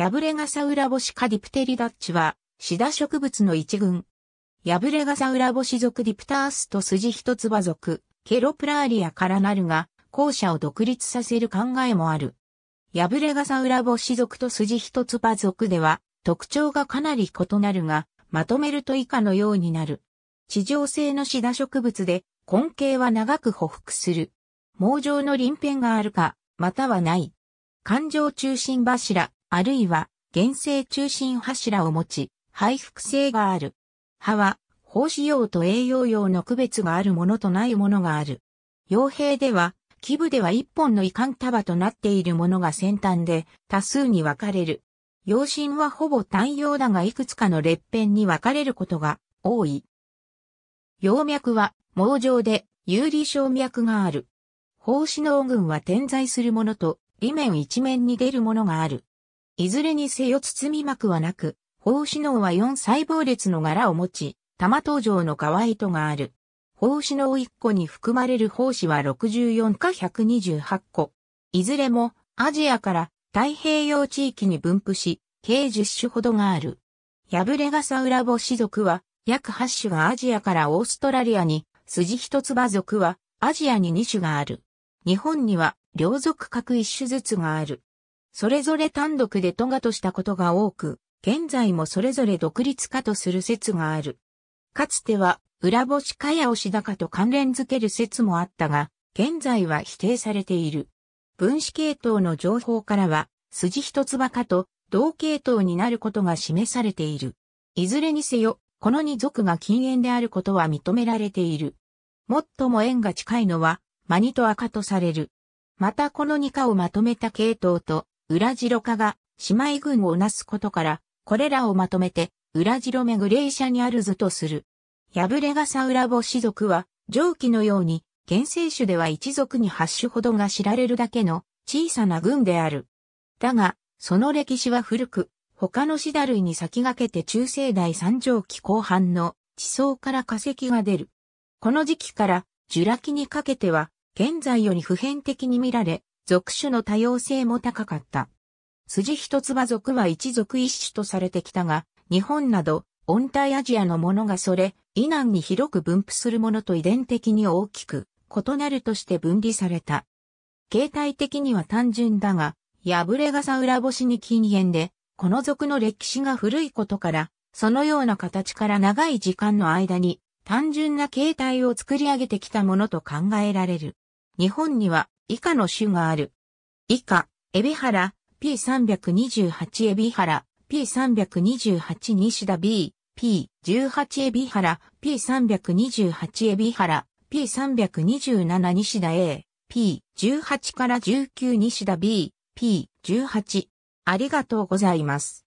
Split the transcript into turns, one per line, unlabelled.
ヤブレガサウラボシカディプテリダッチは、シダ植物の一群。ヤブレガサウラボシ属ディプタースと筋トつバ属、ケロプラーリアからなるが、後者を独立させる考えもある。ヤブレガサウラボシ属と筋トつバ属では、特徴がかなり異なるが、まとめると以下のようになる。地上性のシダ植物で、根茎は長く匍匐する。網状の鱗片があるか、またはない。環状中心柱、あるいは原生中心柱を持ち、配服性がある。葉は、胞子用と栄養用の区別があるものとないものがある。傭兵では、基部では一本の遺憾束となっているものが先端で多数に分かれる。養親はほぼ単葉だがいくつかの列片に分かれることが多い。葉脈は網状で有利小脈がある。胞子の群は点在するものと、裏面一面に出るものがある。いずれにせよ包み膜はなく、胞子脳は4細胞列の柄を持ち、玉登場の側糸がある。胞子脳1個に含まれる胞子は64か128個。いずれもアジアから太平洋地域に分布し、計10種ほどがある。ヤブレガサウラボシ族は、約8種がアジアからオーストラリアに、スジヒトツバ族は、アジアに2種がある。日本には、両族各1種ずつがある。それぞれ単独で都がとしたことが多く、現在もそれぞれ独立化とする説がある。かつては、裏星かや押し高と関連づける説もあったが、現在は否定されている。分子系統の情報からは、筋一つばかと同系統になることが示されている。いずれにせよ、この二族が禁煙であることは認められている。最も縁が近いのは、マニと赤とされる。またこの二科をまとめた系統と、裏白化が姉妹群をなすことから、これらをまとめて、裏白めグレーシャにある図とする。破れラ裏シ族は、上記のように、原生種では一族に8種ほどが知られるだけの小さな群である。だが、その歴史は古く、他のシダ類に先駆けて中世代三畳期後半の地層から化石が出る。この時期から、ジュラ紀にかけては、現在より普遍的に見られ、属種の多様性も高かった。筋一つ葉族は一族一種とされてきたが、日本など温帯アジアのものがそれ、以南に広く分布するものと遺伝的に大きく異なるとして分離された。形態的には単純だが、破れ傘裏干しに禁煙で、この族の歴史が古いことから、そのような形から長い時間の間に単純な形態を作り上げてきたものと考えられる。日本には以下の種がある。以下、エビハラ P328 エビハラ P328 西田 B、P18 エビハラ P328 エビハラ P327 西田 A、P18 から19西田 B、P18。ありがとうございます。